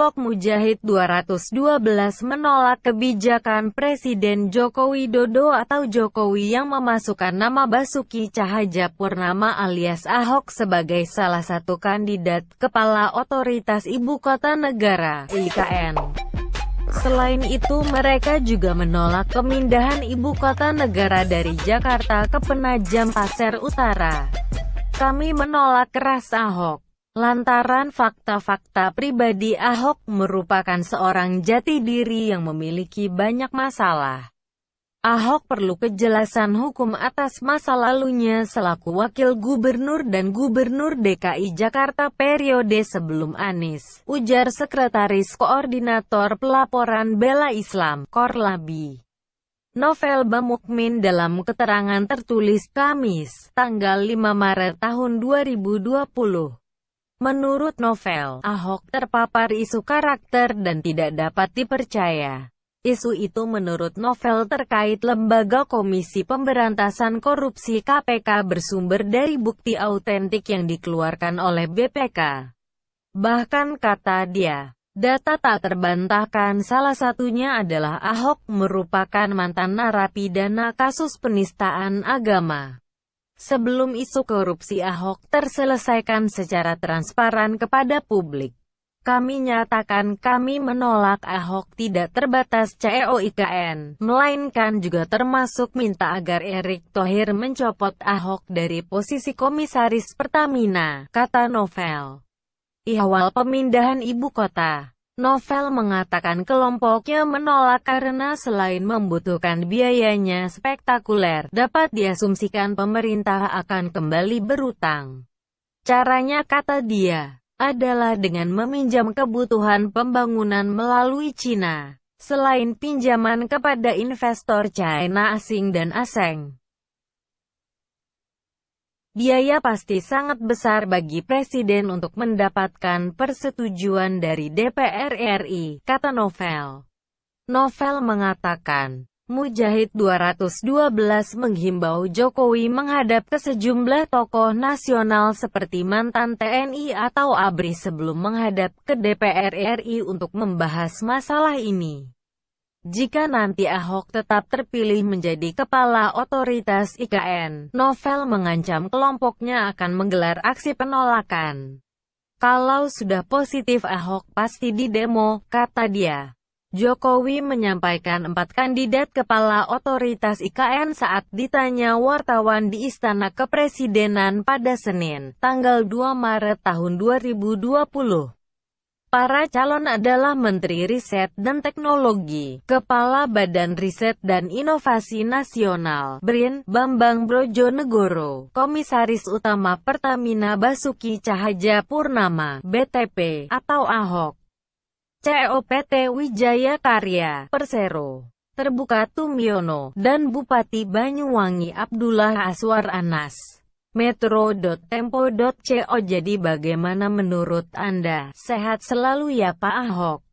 kelompok Mujahid 212 menolak kebijakan Presiden Joko Widodo atau Jokowi yang memasukkan nama Basuki Cahaja Purnama alias Ahok sebagai salah satu kandidat Kepala Otoritas Ibu Kota Negara IKN. Selain itu mereka juga menolak pemindahan ibu kota negara dari Jakarta ke Penajam Pasir Utara. Kami menolak keras Ahok. Lantaran fakta-fakta pribadi Ahok merupakan seorang jati diri yang memiliki banyak masalah. Ahok perlu kejelasan hukum atas masa lalunya selaku wakil gubernur dan gubernur DKI Jakarta periode sebelum Anies, ujar sekretaris koordinator pelaporan Bela Islam, Korlabi. Novel Bamukmin dalam keterangan tertulis Kamis, tanggal 5 Maret tahun 2020. Menurut novel, Ahok terpapar isu karakter dan tidak dapat dipercaya. Isu itu menurut novel terkait lembaga Komisi Pemberantasan Korupsi KPK bersumber dari bukti autentik yang dikeluarkan oleh BPK. Bahkan kata dia, data tak terbantahkan salah satunya adalah Ahok merupakan mantan narapidana kasus penistaan agama sebelum isu korupsi Ahok terselesaikan secara transparan kepada publik. Kami nyatakan kami menolak Ahok tidak terbatas CEO IKN, melainkan juga termasuk minta agar Erick Thohir mencopot Ahok dari posisi komisaris Pertamina, kata Novel. Ihwal pemindahan ibu kota. Novel mengatakan kelompoknya menolak karena selain membutuhkan biayanya spektakuler, dapat diasumsikan pemerintah akan kembali berutang. Caranya kata dia, adalah dengan meminjam kebutuhan pembangunan melalui Cina. Selain pinjaman kepada investor China asing dan asing, Biaya pasti sangat besar bagi Presiden untuk mendapatkan persetujuan dari DPR RI, kata Novel. Novel mengatakan, Mujahid 212 menghimbau Jokowi menghadap ke sejumlah tokoh nasional seperti mantan TNI atau ABRI sebelum menghadap ke DPR RI untuk membahas masalah ini. Jika nanti Ahok tetap terpilih menjadi kepala otoritas IKN, Novel mengancam kelompoknya akan menggelar aksi penolakan. Kalau sudah positif Ahok pasti di demo, kata dia. Jokowi menyampaikan empat kandidat kepala otoritas IKN saat ditanya wartawan di Istana Kepresidenan pada Senin, tanggal 2 Maret tahun 2020. Para calon adalah Menteri Riset dan Teknologi, Kepala Badan Riset dan Inovasi Nasional, BRIN, Bambang Brojonegoro, Komisaris Utama Pertamina Basuki Cahaja Purnama, BTP, atau AHOK, COPT Wijaya Karya, Persero. Terbuka Tumiono, dan Bupati Banyuwangi Abdullah Aswar Anas metro.tempo.co Jadi bagaimana menurut Anda? Sehat selalu ya Pak Ahok.